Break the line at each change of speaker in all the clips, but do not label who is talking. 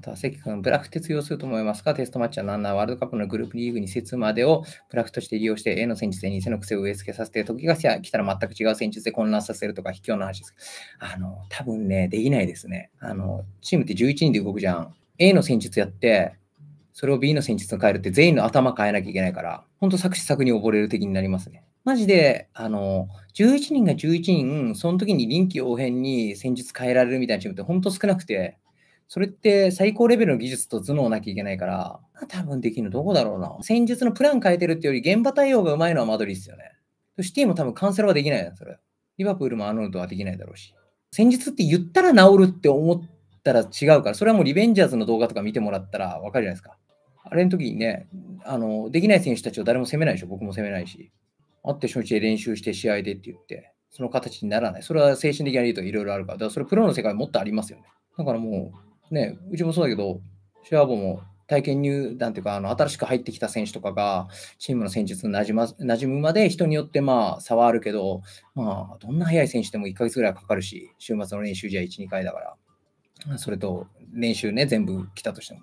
たは関君、ブラック鉄用すると思いますかテストマッチは何ならワールドカップのグループリーグに節までをブラックとして利用して、A の戦術で偽の癖を植え付けさせて、時が来たら全く違う戦術で混乱させるとか、卑怯な話です。あの、多分ね、できないですね。あの、チームって11人で動くじゃん。A の戦術やって、それを B の戦術に変えるって全員の頭変えなきゃいけないから、ほんと作詞作に溺れる的になりますね。マジで、あの、11人が11人、その時に臨機応変に戦術変えられるみたいなチームってほんと少なくて、それって最高レベルの技術と頭脳なきゃいけないから、多分できるのどこだろうな。戦術のプラン変えてるっていうより、現場対応がうまいのはマドリーすよね。シティも多分カンセルはできないん。それ。リバプールもアーノルドはできないだろうし。戦術って言ったら治るって思ったら違うから、それはもうリベンジャーズの動画とか見てもらったらわかるじゃないですか。あれの時にね、あの、できない選手たちを誰も責めないでしょ、僕も責めないし。会って初日で練習して試合でって言って、その形にならない。それは精神的な理由といろいろあるから、だからそれプロの世界もっとありますよね。だからもう、ね、うちもそうだけど、シェアボも体験入団というか、あの新しく入ってきた選手とかが、チームの戦術になじ,、ま、馴染むまで人によってまあ差はあるけど、まあ、どんな速い選手でも1ヶ月ぐらいかかるし、週末の練習試合1、2回だから、それと練習ね、全部来たとしても。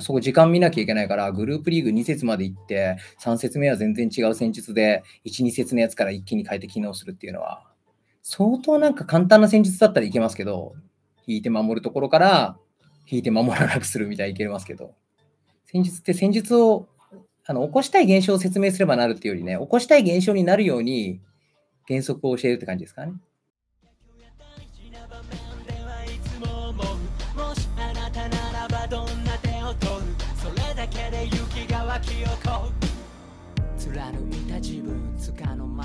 そこ時間見なきゃいけないから、グループリーグ2節まで行って、3節目は全然違う戦術で、1、2節のやつから一気に変えて機能するっていうのは、相当なんか簡単な戦術だったらいけますけど、引いて守るところから引いて守らなくするみたいにいけますけど、戦術って戦術をあの起こしたい現象を説明すればなるっていうよりね、起こしたい現象になるように原則を教えるって感じですかね。貫いた自分つかの間